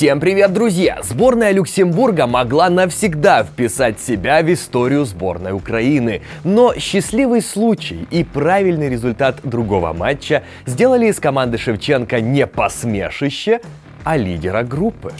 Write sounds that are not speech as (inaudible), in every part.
Всем привет, друзья! Сборная Люксембурга могла навсегда вписать себя в историю сборной Украины. Но счастливый случай и правильный результат другого матча сделали из команды Шевченко не посмешище, а лидера группы.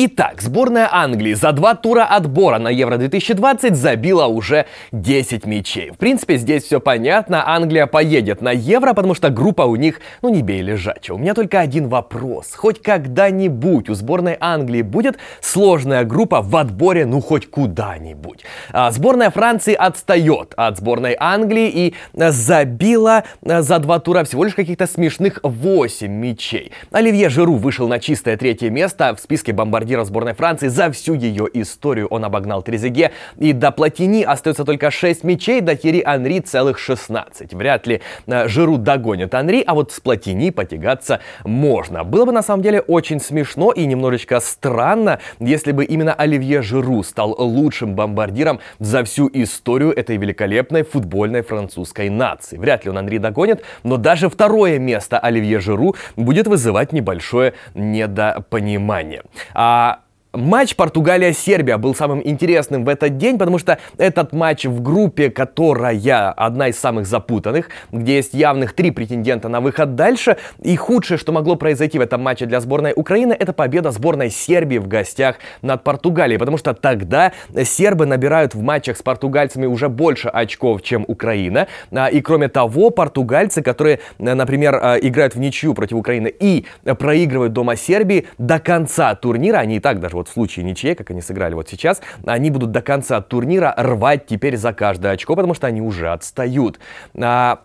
Итак, сборная Англии за два тура отбора на Евро-2020 забила уже 10 мячей. В принципе, здесь все понятно. Англия поедет на Евро, потому что группа у них, ну не бей лежачая. У меня только один вопрос. Хоть когда-нибудь у сборной Англии будет сложная группа в отборе, ну хоть куда-нибудь. А, сборная Франции отстает от сборной Англии и забила а, за два тура всего лишь каких-то смешных 8 мячей. Оливье Жиру вышел на чистое третье место в списке бомбардиров бомбардиров сборной Франции за всю ее историю. Он обогнал Трезеге, и до Платини остается только 6 мячей, до Тири Анри целых 16. Вряд ли э, Жиру догонит Анри, а вот с Платини потягаться можно. Было бы на самом деле очень смешно и немножечко странно, если бы именно Оливье Жиру стал лучшим бомбардиром за всю историю этой великолепной футбольной французской нации. Вряд ли он Анри догонит, но даже второе место Оливье Жиру будет вызывать небольшое недопонимание. А Uh, Матч Португалия-Сербия был самым интересным в этот день, потому что этот матч в группе, которая одна из самых запутанных, где есть явных три претендента на выход дальше, и худшее, что могло произойти в этом матче для сборной Украины, это победа сборной Сербии в гостях над Португалией, потому что тогда сербы набирают в матчах с португальцами уже больше очков, чем Украина, а, и кроме того, португальцы, которые, э, например, э, играют в ничью против Украины и проигрывают дома Сербии до конца турнира, они и так даже вот в случае ничьей, как они сыграли вот сейчас, они будут до конца турнира рвать теперь за каждое очко, потому что они уже отстают. А,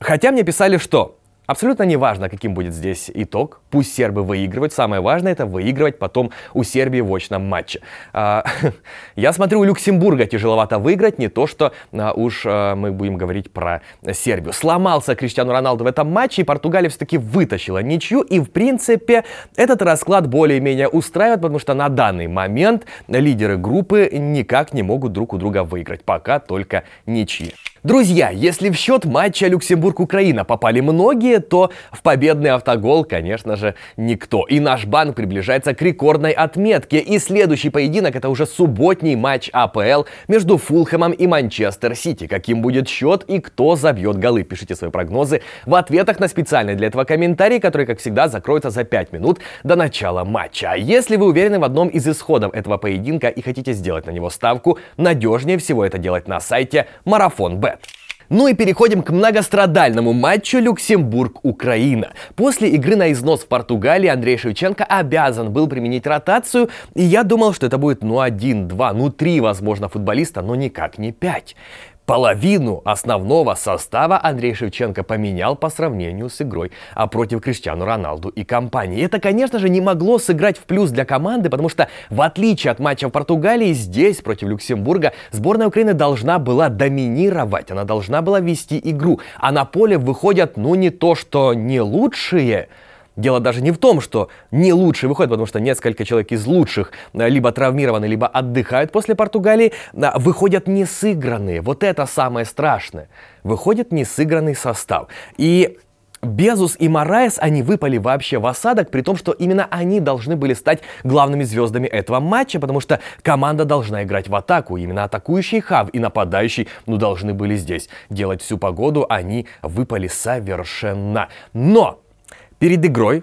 хотя мне писали, что Абсолютно не важно, каким будет здесь итог. Пусть сербы выигрывают. Самое важное это выигрывать потом у Сербии в очном матче. А, (laughs) я смотрю, у Люксембурга тяжеловато выиграть, не то что а, уж а, мы будем говорить про Сербию. Сломался Криштиану Роналду в этом матче, и Португалия все-таки вытащила ничью. И в принципе этот расклад более-менее устраивает, потому что на данный момент лидеры группы никак не могут друг у друга выиграть. Пока только ничьи. Друзья, если в счет матча Люксембург-Украина попали многие, то в победный автогол, конечно же, никто. И наш банк приближается к рекордной отметке. И следующий поединок это уже субботний матч АПЛ между Фулхэмом и Манчестер Сити. Каким будет счет и кто забьет голы? Пишите свои прогнозы в ответах на специальный для этого комментарий, который, как всегда, закроется за 5 минут до начала матча. А если вы уверены в одном из исходов этого поединка и хотите сделать на него ставку, надежнее всего это делать на сайте Марафон Бет. Ну и переходим к многострадальному матчу Люксембург-Украина. После игры на износ в Португалии Андрей Шевченко обязан был применить ротацию, и я думал, что это будет ну один, два, ну три, возможно, футболиста, но никак не пять. Половину основного состава Андрей Шевченко поменял по сравнению с игрой а против Криштиану Роналду и компании. Это, конечно же, не могло сыграть в плюс для команды, потому что, в отличие от матча в Португалии, здесь, против Люксембурга, сборная Украины должна была доминировать, она должна была вести игру, а на поле выходят, ну, не то что не лучшие, Дело даже не в том, что не лучше выходит, потому что несколько человек из лучших э, либо травмированы, либо отдыхают после Португалии, э, выходят не сыгранные. Вот это самое страшное. Выходит не сыгранный состав. И Безус и Мораес, они выпали вообще в осадок, при том, что именно они должны были стать главными звездами этого матча, потому что команда должна играть в атаку, именно атакующий Хав и нападающий, ну, должны были здесь делать всю погоду, они выпали совершенно. Но Перед игрой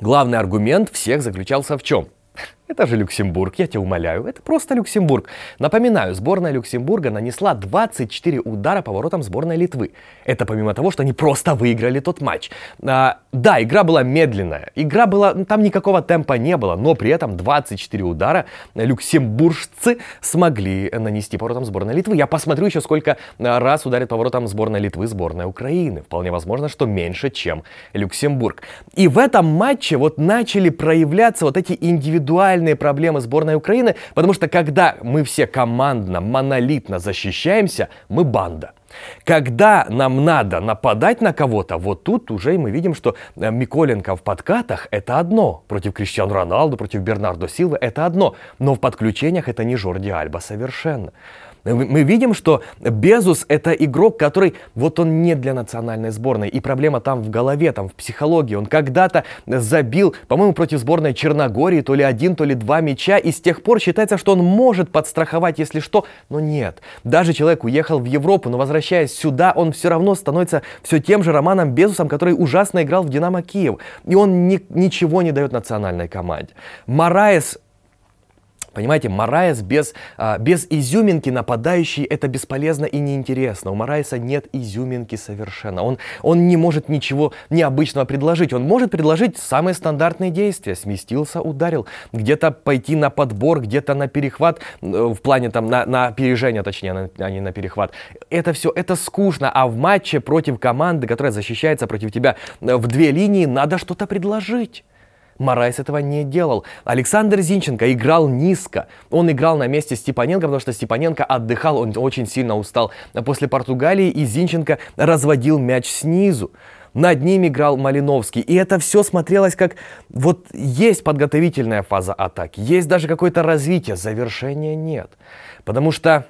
главный аргумент всех заключался в чем – это же Люксембург, я тебя умоляю, это просто Люксембург. Напоминаю, сборная Люксембурга нанесла 24 удара по воротам сборной Литвы. Это помимо того, что они просто выиграли тот матч. А, да, игра была медленная, игра была, ну, там никакого темпа не было, но при этом 24 удара люксембуржцы смогли нанести по воротам сборной Литвы. Я посмотрю еще, сколько а, раз ударит по воротам сборной Литвы сборная Украины. Вполне возможно, что меньше, чем Люксембург. И в этом матче вот начали проявляться вот эти индивидуальные реальные проблемы сборной Украины, потому что когда мы все командно, монолитно защищаемся, мы банда. Когда нам надо нападать на кого-то, вот тут уже мы видим, что э, Миколенко в подкатах – это одно. Против Криштиану Роналду, против Бернардо Силвы – это одно. Но в подключениях это не Жорди Альба совершенно. Э, мы видим, что Безус – это игрок, который, вот он не для национальной сборной. И проблема там в голове, там в психологии. Он когда-то забил, по-моему, против сборной Черногории то ли один, то ли два мяча. И с тех пор считается, что он может подстраховать, если что. Но нет. Даже человек уехал в Европу, но возвращаясь сюда, он все равно становится все тем же Романом Безусом, который ужасно играл в «Динамо Киев». И он ни, ничего не дает национальной команде. Мараес Понимаете, Мораес без, а, без изюминки нападающий это бесполезно и неинтересно. У Мораеса нет изюминки совершенно. Он, он не может ничего необычного предложить. Он может предложить самые стандартные действия. Сместился, ударил. Где-то пойти на подбор, где-то на перехват, э, в плане там на, на опережение, точнее, а не на перехват. Это все, это скучно. А в матче против команды, которая защищается против тебя э, в две линии, надо что-то предложить. Морайс этого не делал. Александр Зинченко играл низко. Он играл на месте Степаненко, потому что Степаненко отдыхал, он очень сильно устал. После Португалии и Зинченко разводил мяч снизу над ним играл Малиновский. И это все смотрелось как... Вот есть подготовительная фаза атаки, есть даже какое-то развитие, завершения нет. Потому что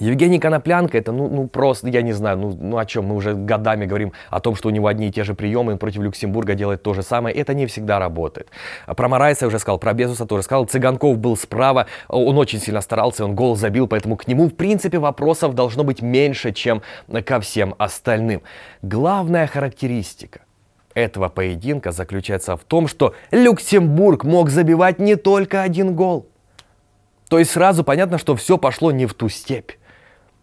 Евгений Коноплянка, это ну, ну просто, я не знаю, ну, ну о чем, мы уже годами говорим о том, что у него одни и те же приемы, он против Люксембурга делает то же самое, это не всегда работает. А про Марайса я уже сказал, про Безуса тоже сказал, Цыганков был справа, он очень сильно старался, он гол забил, поэтому к нему, в принципе, вопросов должно быть меньше, чем ко всем остальным. Главная характеристика – этого поединка заключается в том, что Люксембург мог забивать не только один гол. То есть сразу понятно, что все пошло не в ту степь.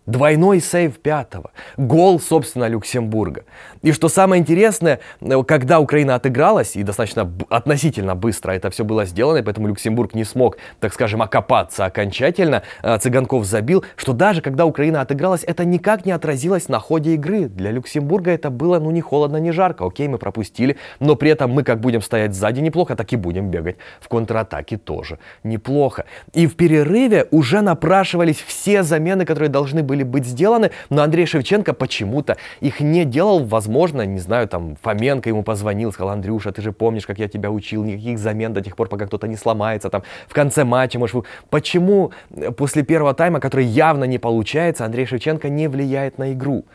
Двойной сейв пятого. Гол, собственно, Люксембурга. И что самое интересное, э, когда Украина отыгралась, и достаточно относительно быстро это все было сделано, поэтому Люксембург не смог, так скажем, окопаться окончательно, э, Цыганков забил, что даже когда Украина отыгралась, это никак не отразилось на ходе игры. Для Люксембурга это было, ну, не холодно, не жарко. Окей, мы пропустили, но при этом мы как будем стоять сзади неплохо, так и будем бегать. В контратаке тоже неплохо. И в перерыве уже напрашивались все замены, которые должны были были быть сделаны, но Андрей Шевченко почему-то их не делал, возможно, не знаю, там, Фоменко ему позвонил, сказал, Андрюша, ты же помнишь, как я тебя учил, никаких замен до тех пор, пока кто-то не сломается, там, в конце матча, может, почему после первого тайма, который явно не получается, Андрей Шевченко не влияет на игру?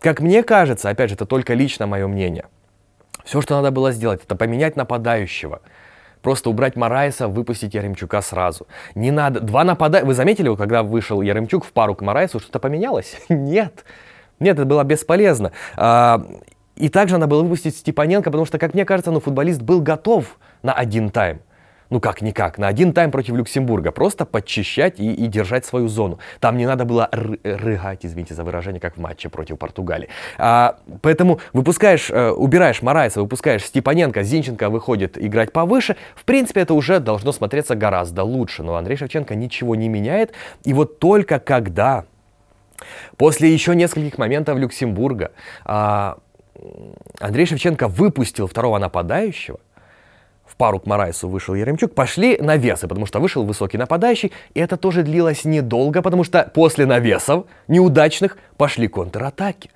Как мне кажется, опять же, это только лично мое мнение, все, что надо было сделать, это поменять нападающего. Просто убрать Марайса, выпустить Яремчука сразу. Не надо. Два напада. Вы заметили, когда вышел Яремчук в пару к Марайсу, что-то поменялось? (laughs) Нет. Нет, это было бесполезно. А, и также надо было выпустить Степаненко, потому что, как мне кажется, ну, футболист был готов на один тайм ну как-никак, на один тайм против Люксембурга. Просто подчищать и, и держать свою зону. Там не надо было рыгать, извините за выражение, как в матче против Португалии. А, поэтому выпускаешь, э, убираешь Марайса, выпускаешь Степаненко, Зинченко выходит играть повыше. В принципе, это уже должно смотреться гораздо лучше. Но Андрей Шевченко ничего не меняет. И вот только когда... После еще нескольких моментов Люксембурга э, Андрей Шевченко выпустил второго нападающего, пару к Марайсу вышел Яремчук, пошли навесы, потому что вышел высокий нападающий, и это тоже длилось недолго, потому что после навесов неудачных пошли контратаки.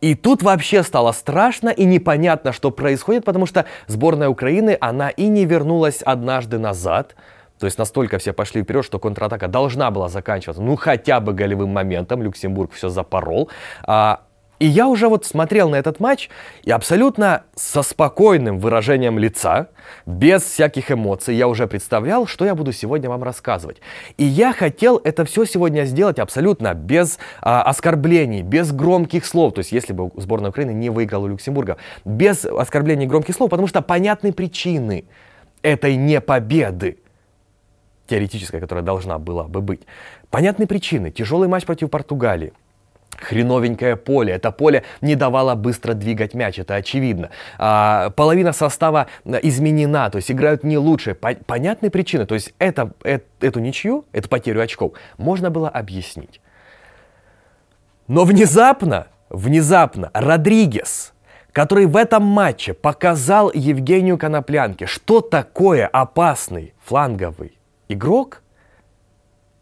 И тут вообще стало страшно и непонятно, что происходит, потому что сборная Украины, она и не вернулась однажды назад, то есть настолько все пошли вперед, что контратака должна была заканчиваться, ну хотя бы голевым моментом, Люксембург все запорол, а и я уже вот смотрел на этот матч и абсолютно со спокойным выражением лица, без всяких эмоций, я уже представлял, что я буду сегодня вам рассказывать. И я хотел это все сегодня сделать абсолютно без а, оскорблений, без громких слов. То есть, если бы сборная Украины не выиграла у Люксембурга, без оскорблений и громких слов, потому что понятны причины этой непобеды теоретическая, которая должна была бы быть. Понятны причины. Тяжелый матч против Португалии хреновенькое поле. Это поле не давало быстро двигать мяч, это очевидно. А, половина состава э, изменена, то есть играют не лучше. По понятные причины, то есть это, это, эту ничью, эту потерю очков можно было объяснить. Но внезапно, внезапно Родригес, который в этом матче показал Евгению Коноплянке, что такое опасный фланговый игрок –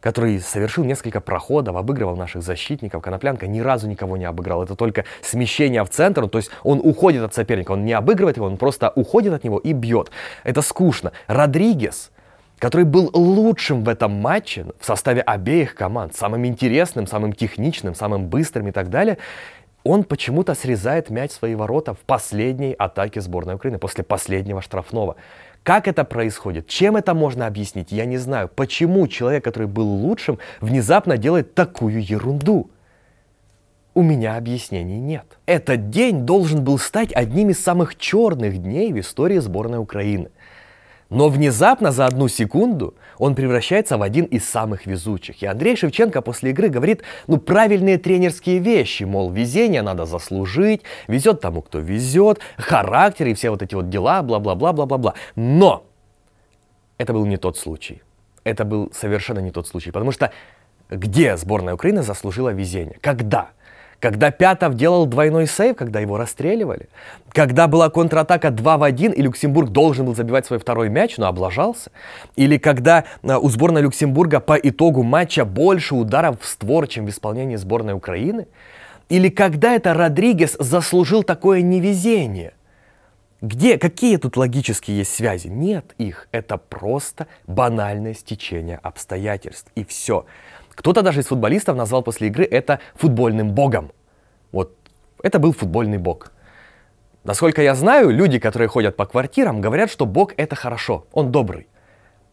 который совершил несколько проходов, обыгрывал наших защитников. Коноплянка ни разу никого не обыграл. Это только смещение в центр, то есть он уходит от соперника, он не обыгрывает его, он просто уходит от него и бьет. Это скучно. Родригес, который был лучшим в этом матче в составе обеих команд, самым интересным, самым техничным, самым быстрым и так далее, он почему-то срезает мяч в свои ворота в последней атаке сборной Украины, после последнего штрафного. Как это происходит? Чем это можно объяснить? Я не знаю. Почему человек, который был лучшим, внезапно делает такую ерунду? У меня объяснений нет. Этот день должен был стать одним из самых черных дней в истории сборной Украины. Но внезапно за одну секунду он превращается в один из самых везучих. И Андрей Шевченко после игры говорит, ну, правильные тренерские вещи, мол, везение надо заслужить, везет тому, кто везет, характер и все вот эти вот дела, бла-бла-бла-бла-бла-бла. Но это был не тот случай. Это был совершенно не тот случай, потому что где сборная Украины заслужила везение? Когда? Когда Пятов делал двойной сейв, когда его расстреливали. Когда была контратака 2 в 1, и Люксембург должен был забивать свой второй мяч, но облажался. Или когда э, у сборной Люксембурга по итогу матча больше ударов в створ, чем в исполнении сборной Украины. Или когда это Родригес заслужил такое невезение. Где, какие тут логические есть связи? Нет их. Это просто банальное стечение обстоятельств. И все. Кто-то даже из футболистов назвал после игры это футбольным богом. Вот это был футбольный бог. Насколько я знаю, люди, которые ходят по квартирам, говорят, что бог это хорошо, он добрый.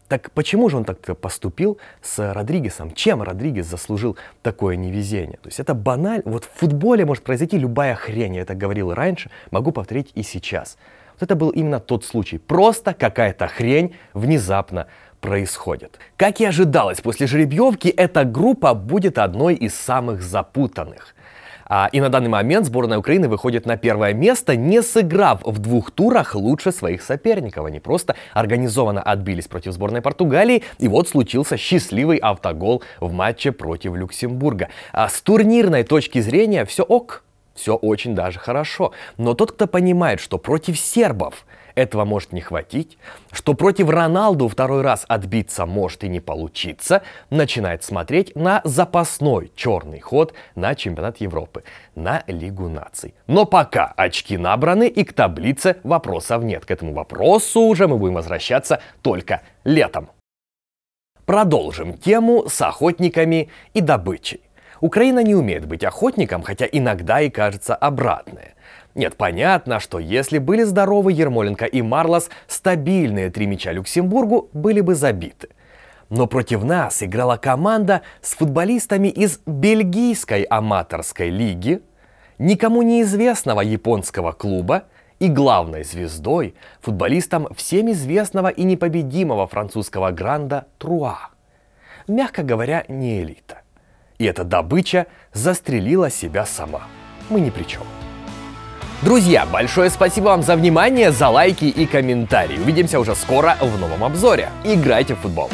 Так почему же он так поступил с Родригесом? Чем Родригес заслужил такое невезение? То есть это баналь. Вот в футболе может произойти любая хрень. Я это говорил раньше, могу повторить и сейчас. Вот это был именно тот случай. Просто какая-то хрень внезапно происходит. Как и ожидалось, после жеребьевки эта группа будет одной из самых запутанных. А, и на данный момент сборная Украины выходит на первое место, не сыграв в двух турах лучше своих соперников. Они просто организованно отбились против сборной Португалии, и вот случился счастливый автогол в матче против Люксембурга. А с турнирной точки зрения все ок, все очень даже хорошо. Но тот, кто понимает, что против сербов – этого может не хватить, что против Роналду второй раз отбиться может и не получиться, начинает смотреть на запасной черный ход на чемпионат Европы, на Лигу наций. Но пока очки набраны и к таблице вопросов нет. К этому вопросу уже мы будем возвращаться только летом. Продолжим тему с охотниками и добычей. Украина не умеет быть охотником, хотя иногда и кажется обратное. Нет, понятно, что если были здоровы Ермоленко и Марлос, стабильные три мяча Люксембургу были бы забиты. Но против нас играла команда с футболистами из бельгийской аматорской лиги, никому неизвестного японского клуба и главной звездой, футболистом всем известного и непобедимого французского гранда Труа. Мягко говоря, не элита. И эта добыча застрелила себя сама. Мы ни при чем. Друзья, большое спасибо вам за внимание, за лайки и комментарии. Увидимся уже скоро в новом обзоре. Играйте в футбол!